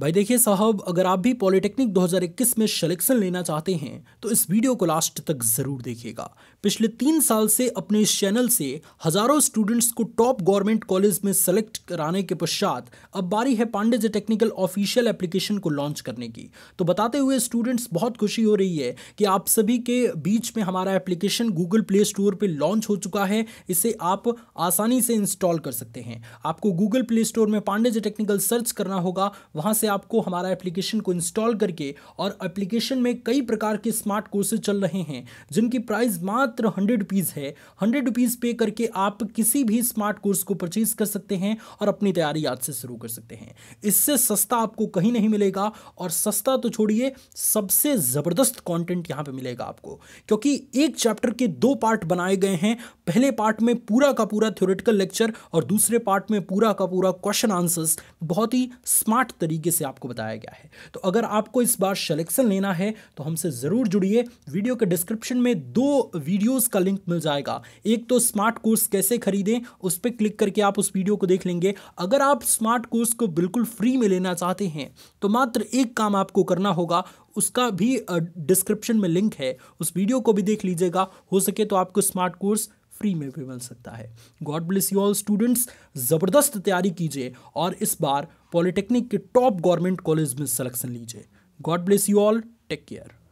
भाई देखिए साहब अगर आप भी पॉलिटेक्निक 2021 में सिलेक्शन लेना चाहते हैं तो इस वीडियो को लास्ट तक ज़रूर देखिएगा पिछले तीन साल से अपने इस चैनल से हज़ारों स्टूडेंट्स को टॉप गवर्नमेंट कॉलेज में सेलेक्ट कराने के पश्चात अब बारी है Pandey J technical official application को लॉन्च करने की तो बताते हुए स्टूडेंट्स बहुत खुशी हो रही है कि आप सभी के बीच में हमारा एप्लीकेशन गूगल प्ले स्टोर पर लॉन्च हो चुका है इसे आप आसानी से इंस्टॉल कर सकते हैं आपको गूगल प्ले स्टोर में पांडे जे टेक्निकल सर्च करना होगा वहाँ से आपको हमारा एप्लीकेशन को इंस्टॉल करके और एप्लीकेशन में कई प्रकार के स्मार्ट कोर्सेज चल रहे हैं जिनकी प्राइस मात्र हंड्रेड रुपीज़ है हंड्रेड रुपीज़ पे करके आप किसी भी स्मार्ट कोर्स को परचेज कर सकते हैं और अपनी तैयारी आज से शुरू कर सकते हैं इससे सस्ता आपको कहीं नहीं मिलेगा और सस्ता तो छोड़िए सबसे ज़बरदस्त कॉन्टेंट यहाँ पर मिलेगा आपको क्योंकि एक चैप्टर के दो पार्ट बनाए गए हैं पहले पार्ट में पूरा का पूरा थ्योरेटिकल लेक्चर और दूसरे पार्ट में पूरा का पूरा क्वेश्चन आंसर्स बहुत ही स्मार्ट तरीके से आपको बताया गया है तो अगर आपको इस बार सिलेक्शन लेना है तो हमसे ज़रूर जुड़िए वीडियो के डिस्क्रिप्शन में दो वीडियोस का लिंक मिल जाएगा एक तो स्मार्ट कोर्स कैसे खरीदें उस पर क्लिक करके आप उस वीडियो को देख लेंगे अगर आप स्मार्ट कोर्स को बिल्कुल फ्री में लेना चाहते हैं तो मात्र एक काम आपको करना होगा उसका भी डिस्क्रिप्शन में लिंक है उस वीडियो को भी देख लीजिएगा हो सके तो आपको स्मार्ट कोर्स फ्री में भी मिल सकता है God bless you all students ज़बरदस्त तैयारी कीजिए और इस बार पॉलिटेक्निक के टॉप गवर्नमेंट कॉलेज में सलेक्शन लीजिए God bless you all take care